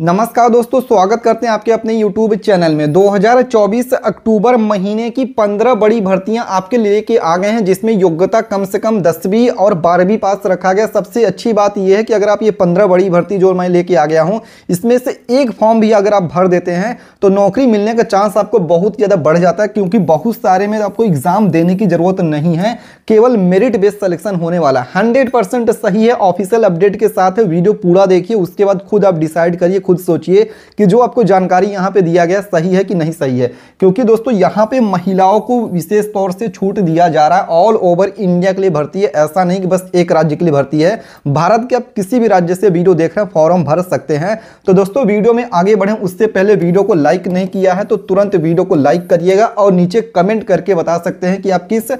नमस्कार दोस्तों स्वागत करते हैं आपके अपने YouTube चैनल में 2024 अक्टूबर महीने की 15 बड़ी भर्तियां आपके लिए के आ गए हैं जिसमें योग्यता कम से कम दसवीं और बारहवीं पास रखा गया सबसे अच्छी बात यह है कि अगर आप ये 15 बड़ी भर्ती जो मैं लेके आ गया हूं इसमें से एक फॉर्म भी अगर आप भर देते हैं तो नौकरी मिलने का चांस आपको बहुत ज़्यादा बढ़ जाता है क्योंकि बहुत सारे में आपको एग्ज़ाम देने की ज़रूरत नहीं है केवल मेरिट बेस्ड सलेक्शन होने वाला हंड्रेड सही है ऑफिशियल अपडेट के साथ वीडियो पूरा देखिए उसके बाद खुद आप डिसाइड करिए खुद सोचिए कि जो आपको जानकारी यहाँ पे दिया गया सही है कि नहीं सही है क्योंकि दोस्तों यहाँ पे महिलाओं को विशेष तौर से छूट दिया जा रहा है ऑल ओवर इंडिया के लिए भर्ती है ऐसा नहीं कि बस एक राज्य के लिए भर्ती है भारत के आप किसी भी राज्य से वीडियो देख रहे हैं फॉर्म भर सकते हैं तो दोस्तों वीडियो में आगे बढ़े उससे पहले वीडियो को लाइक नहीं किया है तो तुरंत वीडियो को लाइक करिएगा और नीचे कमेंट करके बता सकते हैं कि आप किस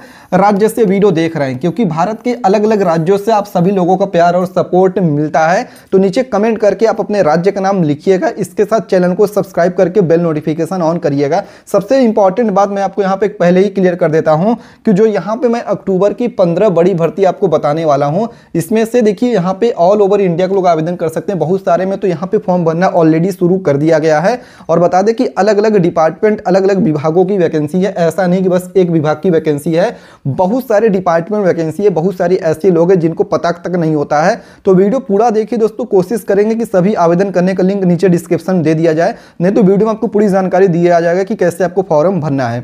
राज्य से वीडियो देख रहे हैं क्योंकि भारत के अलग अलग राज्यों से आप सभी लोगों का प्यार और सपोर्ट मिलता है तो नीचे कमेंट करके आप अपने राज्य का नाम नाम लिखिएगा इसके साथ चैनल को सब्सक्राइब करके बेल नोटिफिकेशन ऑन करिएगा सबसे इंपॉर्टेंट बात मैं आपको यहाँ पे पहले ही क्लियर कर देता हूँ कि जो यहाँ पे मैं अक्टूबर की पंद्रह बड़ी भर्ती आपको बताने वाला हूँ इसमें से देखिए यहाँ पे ऑल ओवर इंडिया के लोग आवेदन कर सकते हैं बहुत सारे में तो यहाँ पे फॉर्म भरना ऑलरेडी शुरू कर दिया गया है और बता दें कि अलग अलग डिपार्टमेंट अलग अलग विभागों की वैकेंसी है ऐसा नहीं कि बस एक विभाग की वैकेंसी है बहुत सारे डिपार्टमेंट वैकेंसी है बहुत सारे ऐसे लोग हैं जिनको पता तक नहीं होता है तो वीडियो पूरा देखिए दोस्तों कोशिश करेंगे कि सभी आवेदन करने के लिंक नीचे डिस्क्रिप्शन दे दिया जाए नहीं तो वीडियो में आपको पूरी जानकारी दिया जाएगा कि कैसे आपको फॉर्म भरना है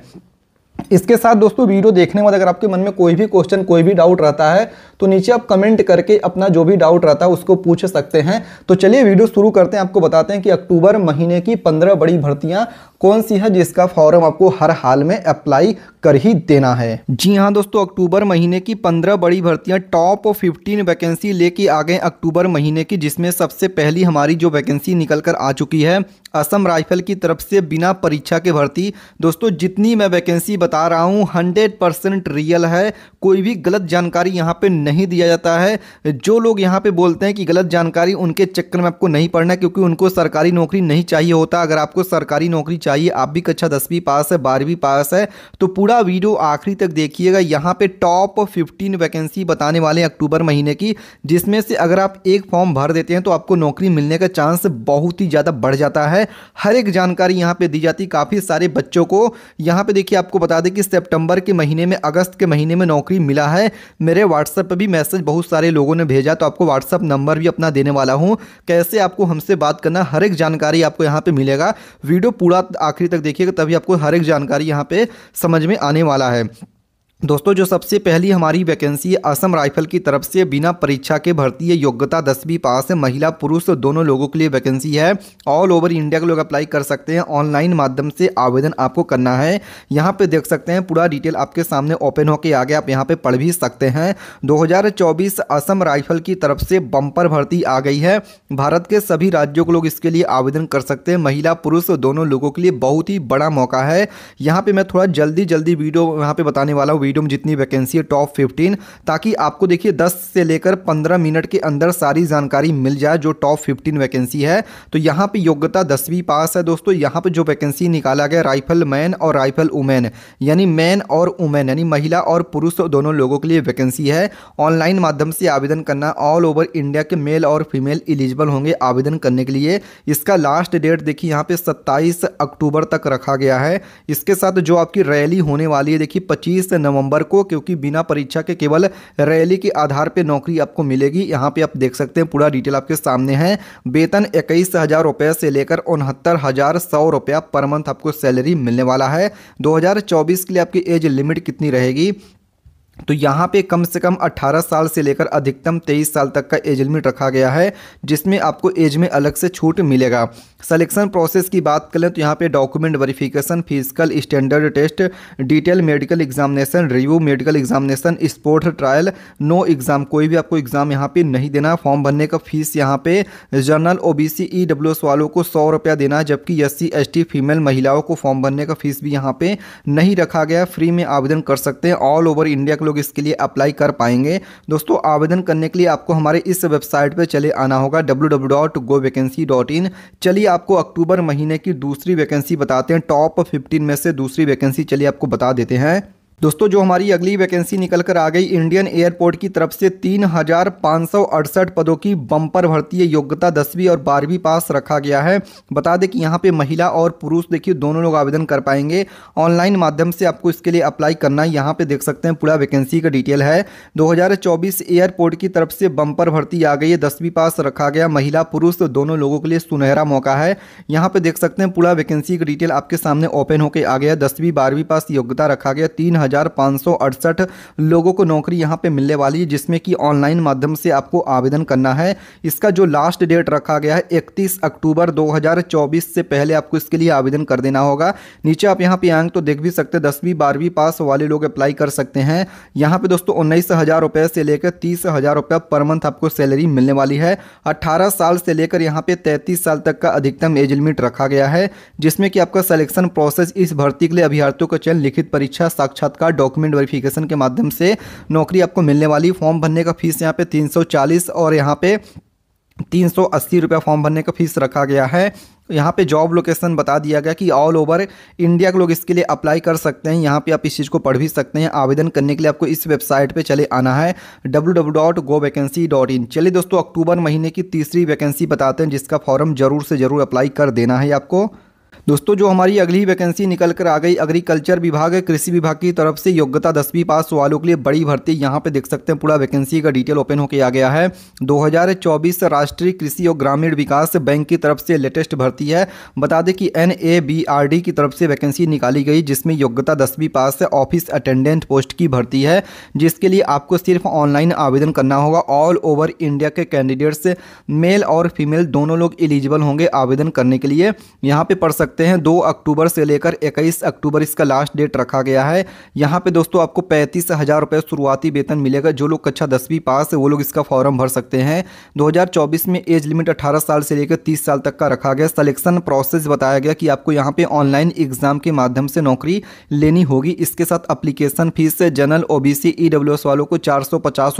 इसके साथ दोस्तों वीडियो देखने के बाद अगर आपके मन में कोई भी क्वेश्चन कोई भी डाउट रहता है तो नीचे आप कमेंट करके अपना जो भी डाउट रहता है उसको पूछ सकते हैं तो चलिए वीडियो शुरू करते हैं आपको बताते हैं कि अक्टूबर महीने की पंद्रह बड़ी भर्तियाँ कौन सी है जिसका फॉर्म आपको हर हाल में अप्लाई कर ही देना है जी हाँ दोस्तों अक्टूबर महीने की पंद्रह बड़ी भर्तियां टॉप फिफ्टीन वैकेंसी लेके आ गए अक्टूबर महीने की जिसमें सबसे पहली हमारी जो वैकेंसी निकल कर आ चुकी है असम राइफल की तरफ से बिना परीक्षा के भर्ती दोस्तों जितनी मैं वैकेंसी बता रहा हूँ हंड्रेड परसेंट रियल है कोई भी गलत जानकारी यहाँ पे नहीं दिया जाता है जो लोग यहाँ पे बोलते हैं कि गलत जानकारी उनके चक्कर में आपको नहीं पड़ना क्योंकि उनको सरकारी नौकरी नहीं चाहिए होता अगर आपको सरकारी नौकरी चाहिए आप भी कक्षा दसवीं पास है बारहवीं पास है तो पूरा वीडियो आखिरी तक देखिएगा यहाँ पर टॉप फिफ्टीन वैकेंसी बताने वाले हैं अक्टूबर महीने की जिसमें से अगर आप एक फॉर्म भर देते हैं तो आपको नौकरी मिलने का चांस बहुत ही ज़्यादा बढ़ जाता है हर एक जानकारी यहाँ पर दी जाती काफ़ी सारे बच्चों को यहाँ पर देखिए आपको बता दें कि सेप्टंबर के महीने में अगस्त के महीने में नौकरी मिला है मेरे व्हाट्सएप पर भी मैसेज बहुत सारे लोगों ने भेजा तो आपको व्हाट्सअप नंबर भी अपना देने वाला हूँ कैसे आपको हमसे बात करना हर एक जानकारी आपको यहाँ पर मिलेगा वीडियो पूरा आखिरी तक देखिएगा तभी आपको हर एक जानकारी यहाँ पर समझ में आने वाला है दोस्तों जो सबसे पहली हमारी वैकेंसी है असम राइफल की तरफ से बिना परीक्षा के भर्ती है योग्यता दसवीं पास है महिला पुरुष दोनों लोगों के लिए वैकेंसी है ऑल ओवर इंडिया के लोग अप्लाई कर सकते हैं ऑनलाइन माध्यम से आवेदन आपको करना है यहाँ पे देख सकते हैं पूरा डिटेल आपके सामने ओपन होके आ गया आप यहाँ पे पढ़ भी सकते हैं दो असम राइफल की तरफ से बम्पर भर्ती आ गई है भारत के सभी राज्यों के लोग इसके लिए आवेदन कर सकते हैं महिला पुरुष दोनों लोगों के लिए बहुत ही बड़ा मौका है यहाँ पर मैं थोड़ा जल्दी जल्दी वीडियो यहाँ पर बताने वाला हूँ वीडियो में जितनी वैकेंसी है टॉप फिफ्टीन ताकि आपको देखिए दस से लेकर पंद्रह मिनट के अंदर सारी जानकारी मिल जाए जो टॉप फिफ्टीन वैकेंसी है तो यहाँ पर योग्यता दसवीं पास है दोस्तों यहाँ पर जो वैकेंसी निकाला गया राइफल मैन और राइफल वुमेन यानी मैन और वुमेन यानी महिला और पुरुष दोनों लोगों के लिए वैकेंसी है ऑनलाइन माध्यम से आवेदन करना ऑल ओवर इंडिया के मेल और फीमेल एलिजिबल होंगे आवेदन करने के लिए इसका लास्ट डेट देखिए यहाँ पे 27 अक्टूबर तक रखा गया है इसके साथ जो आपकी रैली होने वाली है देखिए 25 नवंबर नवंबर को क्योंकि बिना परीक्षा के केवल रैली के आधार पर नौकरी आपको मिलेगी यहाँ पे आप देख सकते हैं पूरा डिटेल आपके सामने है वेतन इक्कीस हज़ार रुपये से लेकर उनहत्तर हज़ार सौ रुपया पर मंथ आपको सैलरी मिलने वाला है 2024 के लिए आपकी एज लिमिट कितनी रहेगी तो यहाँ पे कम से कम 18 साल से लेकर अधिकतम 23 साल तक का एज लिमिट रखा गया है जिसमें आपको एज में अलग से छूट मिलेगा सलेक्शन प्रोसेस की बात करें तो यहाँ पे document verification physical standard test detail medical examination review medical examination sport trial no exam कोई भी आपको एग्ज़ाम यहाँ पे नहीं देना फॉर्म भरने का फीस यहाँ पे general O B C E W S वालों को सौ रुपया देना है जबकि S C S T female महिलाओं को फॉर्म भरने का फीस भी यहाँ पे नहीं रखा गया फ्री में आवेदन कर सकते हैं ऑल ओवर इंडिया के लोग इसके लिए अप्लाई कर पाएंगे दोस्तों आवेदन करने के लिए आपको हमारे इस वेबसाइट पर चले आना होगा W W dot go vacancy dot in चलिए आपको अक्टूबर महीने की दूसरी वैकेंसी बताते हैं टॉप फिफ्टीन में से दूसरी वैकेंसी चलिए आपको बता देते हैं दोस्तों जो हमारी अगली वैकेंसी निकल कर आ गई इंडियन एयरपोर्ट की तरफ से तीन हजार पाँच सौ अड़सठ पदों की बम्पर भर्ती है योग्यता दसवीं और बारहवीं पास रखा गया है बता दें कि यहाँ पे महिला और पुरुष देखिए दोनों लोग आवेदन कर पाएंगे ऑनलाइन माध्यम से आपको इसके लिए अप्लाई करना है यहाँ पे देख सकते हैं पूरा वैकेंसी का डिटेल है दो एयरपोर्ट की तरफ से बम्पर भर्ती आ गई है दसवीं पास रखा गया महिला पुरुष दोनों लोगों के लिए सुनहरा मौका है यहाँ पे देख सकते हैं पूरा वैकेंसी का डिटेल आपके सामने ओपन होकर आ गया दसवीं बारहवीं पास योग्यता रखा गया तीन हजार लोगों को नौकरी यहाँ पे मिलने वाली है जिसमें कि ऑनलाइन माध्यम से आपको आवेदन करना है इसका जो लास्ट डेट रखा गया है इकतीस अक्टूबर 2024 से पहले आपको इसके लिए आवेदन कर देना होगा नीचे आप यहाँ पे आएंगे तो देख भी सकते हैं दसवीं बारहवीं पास वाले लोग अप्लाई कर सकते हैं यहाँ पे दोस्तों उन्नीस हज़ार रुपये से लेकर तीस हज़ार रुपये पर मंथ आपको सैलरी मिलने वाली है अट्ठारह साल से लेकर यहाँ पे तैतीस साल तक का अधिकतम एज लिमिट रखा गया है जिसमें कि आपका सलेक्शन प्रोसेस इस भर्ती के लिए अभ्यर्थियों का चयन लिखित परीक्षा साक्षात का डॉक्यूमेंट वेरिफिकेशन के माध्यम से नौकरी आपको मिलने वाली फॉर्म भरने का फीस यहाँ पे 340 और यहाँ पे तीन सौ अस्सी रुपया फॉर्म भरने का फीस रखा गया है यहाँ पे जॉब लोकेशन बता दिया गया कि ऑल ओवर इंडिया के लोग इसके लिए अप्लाई कर सकते हैं यहाँ पे आप इस चीज़ को पढ़ भी सकते हैं आवेदन करने के लिए आपको इस वेबसाइट पे चले आना है www.govaccancy.in चलिए दोस्तों अक्टूबर महीने की तीसरी वैकेंसी बताते हैं जिसका फॉर्म जरूर से ज़रूर अप्लाई कर देना है आपको दोस्तों जो हमारी अगली वैकेंसी निकल कर आ गई एग्रीकल्चर विभाग कृषि विभाग की तरफ से योग्यता दसवीं पास वालों के लिए बड़ी भर्ती यहाँ पे देख सकते हैं पूरा वैकेंसी का डिटेल ओपन होकर आ गया है 2024 राष्ट्रीय कृषि और ग्रामीण विकास बैंक की तरफ से लेटेस्ट भर्ती है बता दें कि एन की तरफ से वैकेंसी निकाली गई जिसमें योग्यता दसवीं पास ऑफिस अटेंडेंट पोस्ट की भर्ती है जिसके लिए आपको सिर्फ ऑनलाइन आवेदन करना होगा ऑल ओवर इंडिया के कैंडिडेट्स मेल और फीमेल दोनों लोग एलिजिबल होंगे आवेदन करने के लिए यहाँ पे पढ़ सकते सकते हैं दो अक्टूबर से लेकर इक्कीस अक्टूबर इसका लास्ट डेट रखा गया है यहाँ पे दोस्तों आपको पैंतीस हज़ार रुपये शुरुआती वेतन मिलेगा जो लोग कक्षा दसवीं पास है वो लोग इसका फॉर्म भर सकते हैं 2024 में एज लिमिट 18 साल से लेकर 30 साल तक का रखा गया सिलेक्शन प्रोसेस बताया गया कि आपको यहाँ पे ऑनलाइन एग्जाम के माध्यम से नौकरी लेनी होगी इसके साथ application fees general O B वालों को चार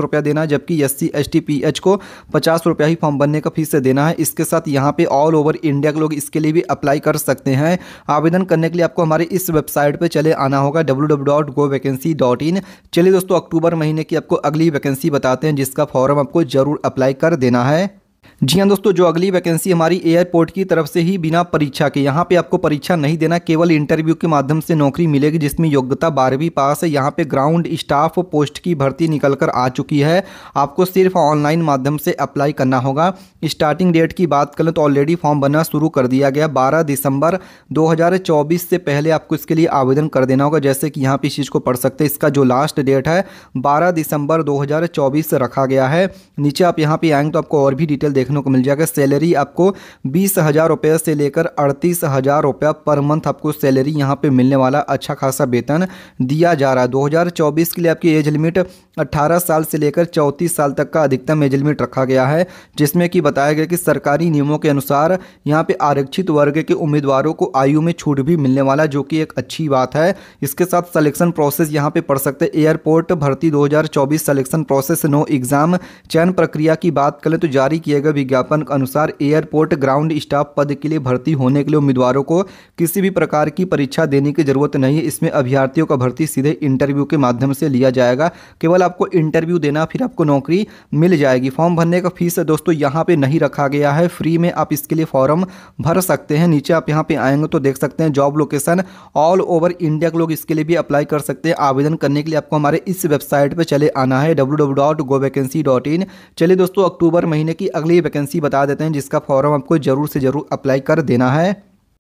रुपया देना जबकि एस सी को पचास रुपया ही फॉर्म भरने का फीस देना है इसके साथ यहाँ पे ऑल ओवर इंडिया के लोग इसके लिए भी अप्लाई कर सकते सकते हैं आवेदन करने के लिए आपको हमारी इस वेबसाइट पर चले आना होगा डब्ल्यू चलिए दोस्तों अक्टूबर महीने की आपको अगली वैकेंसी बताते हैं जिसका फॉर्म आपको जरूर अप्लाई कर देना है जी हाँ दोस्तों जो अगली वैकेंसी हमारी एयरपोर्ट की तरफ से ही बिना परीक्षा के यहाँ पे आपको परीक्षा नहीं देना केवल इंटरव्यू के माध्यम से नौकरी मिलेगी जिसमें योग्यता बारहवीं पास है यहाँ पे ग्राउंड स्टाफ पोस्ट की भर्ती निकल कर आ चुकी है आपको सिर्फ ऑनलाइन माध्यम से अप्लाई करना होगा स्टार्टिंग डेट की बात करें तो ऑलरेडी फॉर्म बनना शुरू कर दिया गया बारह दिसंबर दो से पहले आपको इसके लिए आवेदन कर देना होगा जैसे कि यहाँ पे इस चीज़ को पढ़ सकते हैं इसका जो लास्ट डेट है बारह दिसंबर दो रखा गया है नीचे आप यहाँ पे आएंगे तो आपको और भी डिटेल देखने को मिल जाएगा सैलरी आपको बीस हज़ार रुपये से लेकर अड़तीस हज़ार रुपया पर मंथ आपको सैलरी यहाँ पे मिलने वाला अच्छा खासा वेतन दिया जा रहा है 2024 के लिए आपकी एज लिमिट 18 साल से लेकर चौंतीस साल तक का अधिकतम एज लिमिट रखा गया है जिसमें कि बताया गया कि सरकारी नियमों के अनुसार यहाँ पे आरक्षित वर्ग के उम्मीदवारों को आयु में छूट भी मिलने वाला जो कि एक अच्छी बात है इसके साथ सलेक्शन प्रोसेस यहाँ पे पढ़ सकते हैं एयरपोर्ट भर्ती 2024 सलेक्शन प्रोसेस नो एग्ज़ाम चयन प्रक्रिया की बात करें तो जारी किए जगह विज्ञापन के अनुसार एयरपोर्ट ग्राउंड स्टाफ पद के लिए भर्ती होने के लिए उम्मीदवारों को किसी भी प्रकार की परीक्षा देने की जरूरत नहीं है इसमें अभ्यर्थियों का भर्ती सीधे इंटरव्यू के माध्यम से लिया जाएगा केवल आपको इंटरव्यू देना फिर आपको नौकरी मिल जाएगी फॉर्म भरने का फीस दोस्तों यहाँ पर नहीं रखा गया है फ्री में आप इसके लिए फॉर्म भर सकते हैं नीचे आप यहाँ पर आएंगे तो देख सकते हैं job location all over India के लोग इसके लिए भी अप्लाई कर सकते हैं आवेदन करने के लिए आपको हमारे इस वेबसाइट पर चले आना है डब्ल्यू चलिए दोस्तों अक्टूबर महीने की अगली फ्री वैकेंसी बता देते हैं जिसका फॉर्म आपको ज़रूर से ज़रूर अप्लाई कर देना है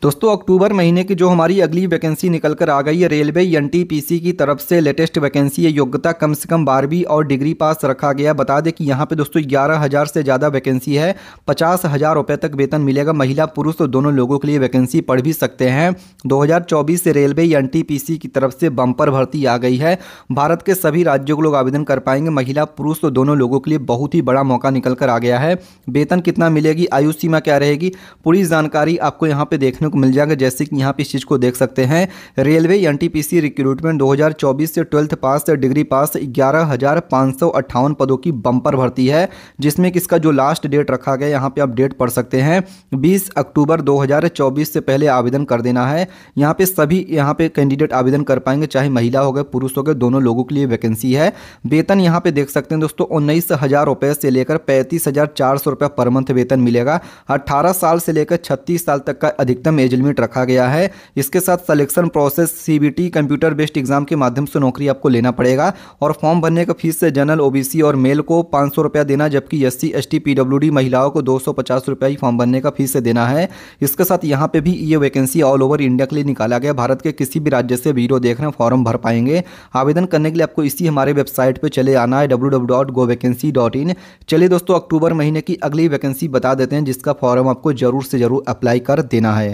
दोस्तों अक्टूबर महीने की जो हमारी अगली वैकेंसी निकल कर आ गई है रेलवे एन की तरफ से लेटेस्ट वैकेंसी है योग्यता कम से कम बारहवीं और डिग्री पास रखा गया बता दें कि यहाँ पे दोस्तों ग्यारह हज़ार से ज़्यादा वैकेंसी है पचास हज़ार रुपये तक वेतन मिलेगा महिला पुरुष तो दोनों लोगों के लिए वैकेंसी पढ़ भी सकते हैं दो से रेलवे एन की तरफ से बम्पर भर्ती आ गई है भारत के सभी राज्यों के लोग आवेदन कर पाएंगे महिला पुरुष तो दोनों लोगों के लिए बहुत ही बड़ा मौका निकल कर आ गया है वेतन कितना मिलेगी आयु सीमा क्या रहेगी पूरी जानकारी आपको यहाँ पर देखने को मिल जाएगा जैसे कि यहाँ पे इस चीज़ को देख सकते हैं रेलवे एन रिक्रूटमेंट 2024 से ट्वेल्थ पास डिग्री पास ग्यारह पदों की बम्पर भर्ती है जिसमें कि इसका जो लास्ट डेट रखा गया यहाँ पे आप डेट पढ़ सकते हैं 20 अक्टूबर 2024 से पहले आवेदन कर देना है यहाँ पे सभी यहाँ पे कैंडिडेट आवेदन कर पाएंगे चाहे महिला हो गए पुरुष हो गए दोनों लोगों के लिए वैकेंसी है वेतन यहाँ पे देख सकते हैं दोस्तों उन्नीस हज़ार रुपये से लेकर पैंतीस हज़ार चार सौ रुपये पर मंथ वेतन मिलेगा अट्ठारह साल से लेकर छत्तीस साल तक का अधिकतम एज लिमिट रखा गया है इसके साथ selection process CBT computer based exam के माध्यम से नौकरी आपको लेना पड़ेगा और फॉर्म भरने का फीस से जनरल ओबीसी और मेल को पाँच सौ रुपया देना जबकि एस सी एस टी महिलाओं को दो सौ पचास रुपया ही फॉर्म भरने का फीस से देना है इसके साथ यहाँ पे भी ये वैकेंसी ऑल ओवर इंडिया के लिए निकाला गया भारत के किसी भी राज्य से वीडियो देख रहे हैं फॉर्म भर पाएंगे आवेदन करने के लिए आपको इसी हमारे वेबसाइट पर चले आना है डब्ल्यू चलिए दोस्तों अक्टूबर महीने की अगली वैकेंसी बता देते हैं जिसका फॉर्म आपको जरूर से जरूर अप्लाई कर देना है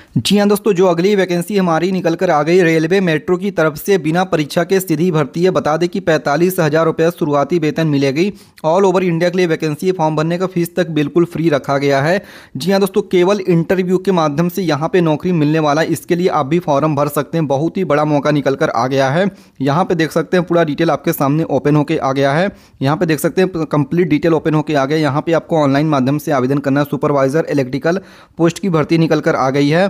जी हाँ दोस्तों जो अगली वैकेंसी हमारी निकल कर आ गई रेलवे मेट्रो की तरफ से बिना परीक्षा के सीधी भर्ती है बता दें कि पैंतालीस हज़ार रुपये शुरुआती वेतन मिलेगी ऑल ओवर इंडिया के लिए वैकेंसी फॉर्म भरने का फीस तक बिल्कुल फ्री रखा गया है जी हाँ दोस्तों केवल इंटरव्यू के माध्यम से यहाँ पर नौकरी मिलने वाला है इसके लिए आप भी फॉर्म भर सकते हैं बहुत ही बड़ा मौका निकल कर आ गया है यहाँ पर देख सकते हैं पूरा डिटेल आपके सामने ओपन होकर आ गया है यहाँ पर देख सकते हैं कंप्लीट डिटेल ओपन होकर आ गया यहाँ पर आपको ऑनलाइन माध्यम से आवेदन करना सुपरवाइजर इलेक्ट्रिकल पोस्ट की भर्ती निकल कर आ गई है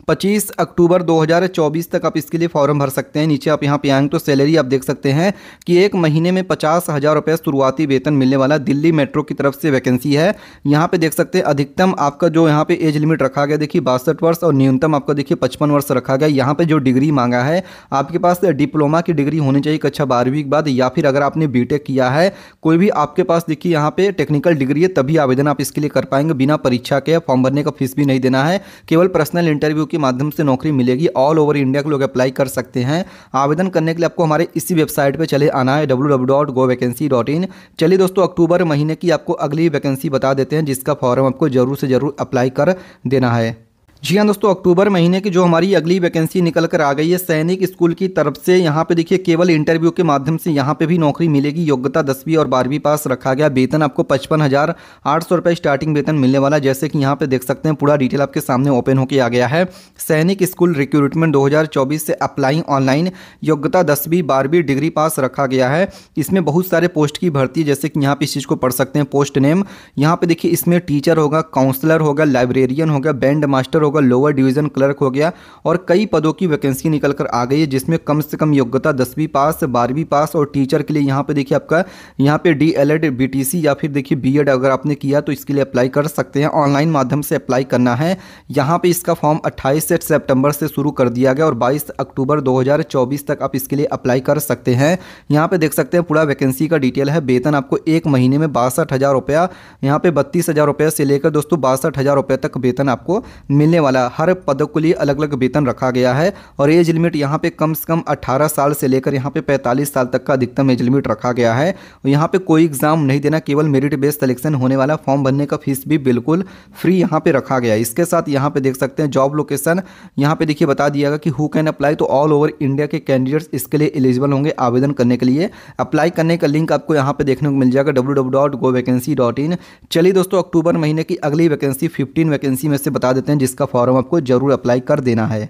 पच्चीस अक्टूबर 2024 तक आप इसके लिए फॉर्म भर सकते हैं नीचे आप यहाँ पे आएंगे तो सैलरी आप देख सकते हैं कि एक महीने में पचास हज़ार रुपये शुरुआती वेतन मिलने वाला दिल्ली मेट्रो की तरफ से वैकेंसी है यहाँ पे देख सकते हैं अधिकतम आपका जो यहाँ पे एज लिमिट रखा गया देखिए बासठ वर्ष और न्यूनतम आपका देखिए पचपन वर्ष रखा गया यहाँ पर जो डिग्री मांगा है आपके पास डिप्लोमा की डिग्री होनी चाहिए कक्षा अच्छा बारहवीं के बाद या फिर अगर आपने बी किया है कोई भी आपके पास देखिए यहाँ पर टेक्निकल डिग्री है तभी आवेदन आप इसके लिए कर पाएंगे बिना परीक्षा के फॉर्म भरने का फीस भी नहीं देना है केवल पर्सनल इंटरव्यू के माध्यम से नौकरी मिलेगी ऑल ओवर इंडिया के लोग अप्लाई कर सकते हैं आवेदन करने के लिए आपको हमारे इसी वेबसाइट पर चले आना है डब्ल्यू चलिए दोस्तों अक्टूबर महीने की आपको अगली वैकेंसी बता देते हैं जिसका फॉर्म आपको जरूर से जरूर अप्लाई कर देना है जी हाँ दोस्तों अक्टूबर महीने की जो हमारी अगली वैकेंसी निकल कर आ गई है सैनिक स्कूल की तरफ से यहाँ पे देखिए केवल इंटरव्यू के माध्यम से यहाँ पे भी नौकरी मिलेगी योग्यता दसवीं और बारहवीं पास रखा गया वेतन आपको पचपन हज़ार आठ सौ रुपये स्टार्टिंग वेतन मिलने वाला जैसे कि यहाँ पे देख सकते हैं पूरा डिटेल आपके सामने ओपन होकर आ गया है सैनिक स्कूल रिक्रूटमेंट दो से अप्लाई ऑनलाइन योग्यता दसवीं बारहवीं डिग्री पास रखा गया है इसमें बहुत सारे पोस्ट की भर्ती जैसे कि यहाँ पे इस चीज़ को पढ़ सकते हैं पोस्ट नेम यहाँ पे देखिए इसमें टीचर होगा काउंसलर होगा लाइब्रेरियन होगा बैंड मास्टर होगा लोअर डिवीजन क्लर्क हो गया और कई पदों की वैकेंसी निकल कर आ गई है जिसमें कम से कम योग्यता दसवीं पास बारहवीं पास और टीचर के लिए यहाँ पे देखिए आपका यहाँ पे डी एल एड या फिर देखिए बी अगर आपने किया तो इसके लिए अप्लाई कर सकते हैं ऑनलाइन माध्यम से अप्लाई करना है यहाँ पर इसका फॉर्म अट्ठाईस से सेप्टेम्बर से शुरू कर दिया गया और बाईस अक्टूबर दो तक आप इसके लिए अप्लाई कर सकते हैं यहाँ पर देख सकते हैं पूरा वैकेंसी का डिटेल है वेतन आपको एक महीने में बासठ हज़ार रुपया यहाँ पे बत्तीस हज़ार रुपये से लेकर दोस्तों बासठ हज़ार रुपये तक वेतन आपको मिलने वाला हर पद के लिए अलग अलग वेतन रखा गया है और एज लिमिट यहाँ पे कम से कम 18 साल से लेकर यहाँ पे 45 साल तक का अधिकतम एज लिमिट रखा गया है यहाँ पे कोई एग्ज़ाम नहीं देना केवल मेरिट बेस्ड सिलेक्शन होने वाला फॉर्म भरने का फीस भी बिल्कुल फ्री यहाँ पे रखा गया है इसके साथ यहाँ पे देख सकते हैं जॉब लोकेशन यहाँ पे देखिए बता दिया गया कि who can apply to all over India के कैंडिडेट्स इसके लिए एलिजिबल होंगे आवेदन करने के लिए अप्लाई करने का लिंक आपको यहाँ पे देखने को मिल जाएगा डब्ल्यू चलिए दोस्तों अक्टूबर महीने की अगली वैकेंसी फिफ्टीन वैकेंसी में से बता देते हैं जिसका फॉर्म आपको ज़रूर अप्लाई कर देना है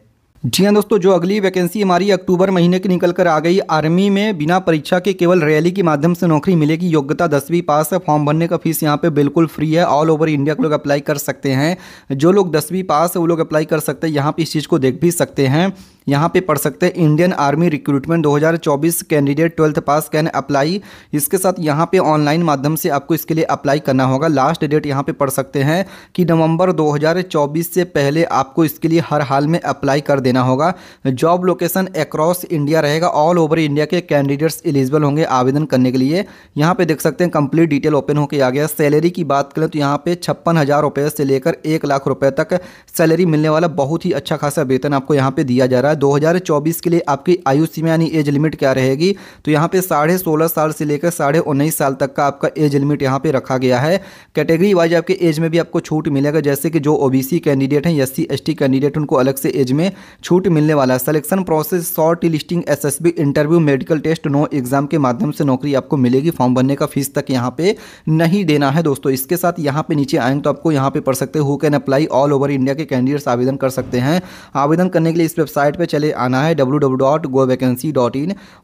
जी हाँ दोस्तों जो अगली वैकेंसी हमारी अक्टूबर महीने की निकल कर आ गई आर्मी में बिना परीक्षा के केवल रैली के माध्यम से नौकरी मिलेगी योग्यता दसवीं पास है फॉर्म भरने का फीस यहाँ पे बिल्कुल फ्री है ऑल ओवर इंडिया के लोग अप्लाई कर सकते हैं जो लोग दसवीं पास है वो लोग अप्लाई कर सकते हैं यहाँ पर इस चीज़ को देख भी सकते हैं यहाँ पे पढ़ सकते हैं Indian army recruitment 2024 candidate twelfth pass can apply इसके साथ यहाँ पे ऑनलाइन माध्यम से आपको इसके लिए अप्लाई करना होगा लास्ट डेट यहाँ पे पढ़ सकते हैं कि नवंबर 2024 से पहले आपको इसके लिए हर हाल में अप्लाई कर देना देना होगा जॉब लोकेशन अक्रॉस इंडिया रहेगा ऑल ओवर इंडिया के कैंडिडेट्स एलिजिबल होंगे आवेदन करने के लिए यहाँ पे देख सकते हैं कंप्लीट डिटेल ओपन होकर आ गया सैलरी की बात करें तो यहाँ पे छप्पन हज़ार रुपये से लेकर एक लाख रुपये तक सैलरी मिलने वाला बहुत ही अच्छा खासा वेतन आपको यहाँ पे दिया जा रहा है 2024 के लिए आपकी आयु सीमा यानी एज लिमिट क्या रहेगी तो यहाँ पे साढ़े सोलह साल से लेकर साढ़े उन्नीस साल तक का आपका एज लिमिट यहाँ पे रखा गया है कैटेगरी वाइज आपके एज में भी आपको छूट मिलेगा जैसे कि जो ओबीसी कैंडिडेट हैं एस सी कैंडिडेट उनको अलग से एज में छूट मिलने वाला है selection process shortlisting by interview medical test no exam के माध्यम से नौकरी आपको मिलेगी फॉर्म भरने का फीस तक यहाँ पे नहीं देना है दोस्तों इसके साथ यहाँ पे नीचे आएंगे तो आपको यहाँ पे पढ़ सकते हो can apply all over India के कैंडिडेट्स आवेदन कर सकते हैं आवेदन करने के लिए इस वेबसाइट पर चले आना है डब्ल्यू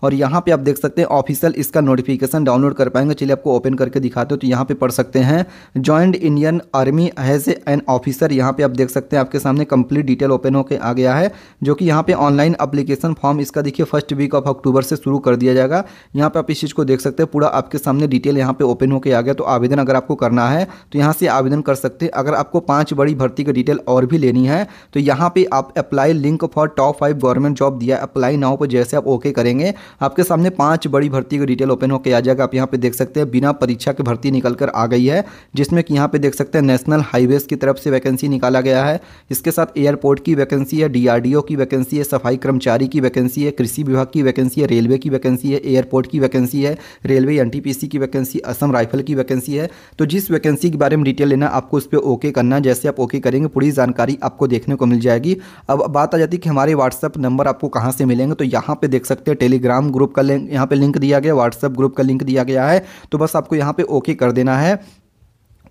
और यहाँ पे आप देख सकते हैं ऑफिसियल इसका नोटिफिकेशन डाउनलोड कर पाएंगे चलिए आपको ओपन करके दिखाते हो तो यहाँ पे पढ़ सकते हैं join Indian army as an officer यहाँ पे आप देख सकते हैं आपके सामने कंप्लीट डिटेल ओपन होकर आ गया है जो कि यहाँ पे ऑनलाइन अप्लीकेशन फॉर्म इसका देखिए फर्स्ट वीक ऑफ अक्टूबर से शुरू कर दिया जाएगा यहाँ पे आप इस चीज़ को देख सकते हैं पूरा आपके सामने डिटेल यहाँ पे ओपन होकर आ गया तो आवेदन अगर आपको करना है तो यहाँ से आवेदन कर सकते हैं अगर आपको पाँच बड़ी भर्ती की डिटेल और भी लेनी है तो यहाँ पर आप apply link for top five government job दिया अप्लाई नाउ पर जैसे आप ओके करेंगे आपके सामने पाँच बड़ी भर्ती की डिटेल ओपन होकर आ जाएगा आप यहाँ पर देख सकते हैं बिना परीक्षा की भर्ती निकल कर आ गई है जिसमें कि यहाँ पे देख सकते हैं नेशनल हाईवेज की तरफ से वैकेंसी निकाला गया है इसके साथ एयरपोर्ट की वैकेंसी है डी बीओ की वैकेंसी है सफाई कर्मचारी की वैकेंसी है कृषि विभाग की वैकेंसी है रेलवे की वैकेंसी है एयरपोर्ट की वैकेंसी है रेलवे एन की वैकेंसी असम राइफल की वैकेंसी है तो जिस वैकेंसी के बारे में डिटेल लेना आपको उस पर ओके करना जैसे आप ओके करेंगे पूरी जानकारी आपको देखने को मिल जाएगी अब बात आ जाती है कि हमारे व्हाट्सअप नंबर आपको कहाँ से मिलेंगे तो यहाँ पर देख सकते हैं टेलीग्राम ग्रुप का लिंक यहाँ पर लिंक दिया गया व्हाट्सअप ग्रुप का लिंक दिया गया है तो बस आपको यहाँ पर ओके कर देना है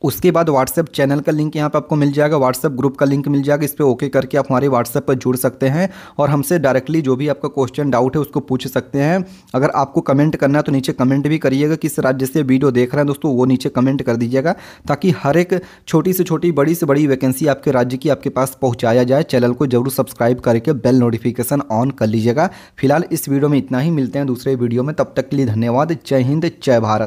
उसके बाद व्हाट्सएप चैनल का लिंक यहाँ पे आपको मिल जाएगा व्हाट्सएप ग्रुप का लिंक मिल जाएगा इस पर ओके करके आप हमारे व्हाट्सएप पर जुड़ सकते हैं और हमसे डायरेक्टली जो भी आपका क्वेश्चन डाउट है उसको पूछ सकते हैं अगर आपको कमेंट करना है तो नीचे कमेंट भी करिएगा किस राज्य से वीडियो देख रहे हैं दोस्तों वो नीचे कमेंट कर दीजिएगा ताकि हर एक छोटी से छोटी बड़ी से बड़ी वैकेंसी आपके राज्य की आपके पास पहुँचाया जाए चैनल को जरूर सब्सक्राइब करके बेल नोटिफिकेशन ऑन कर लीजिएगा फिलहाल इस वीडियो में इतना ही मिलते हैं दूसरे वीडियो में तब तक के लिए धन्यवाद जय हिंद जय भारत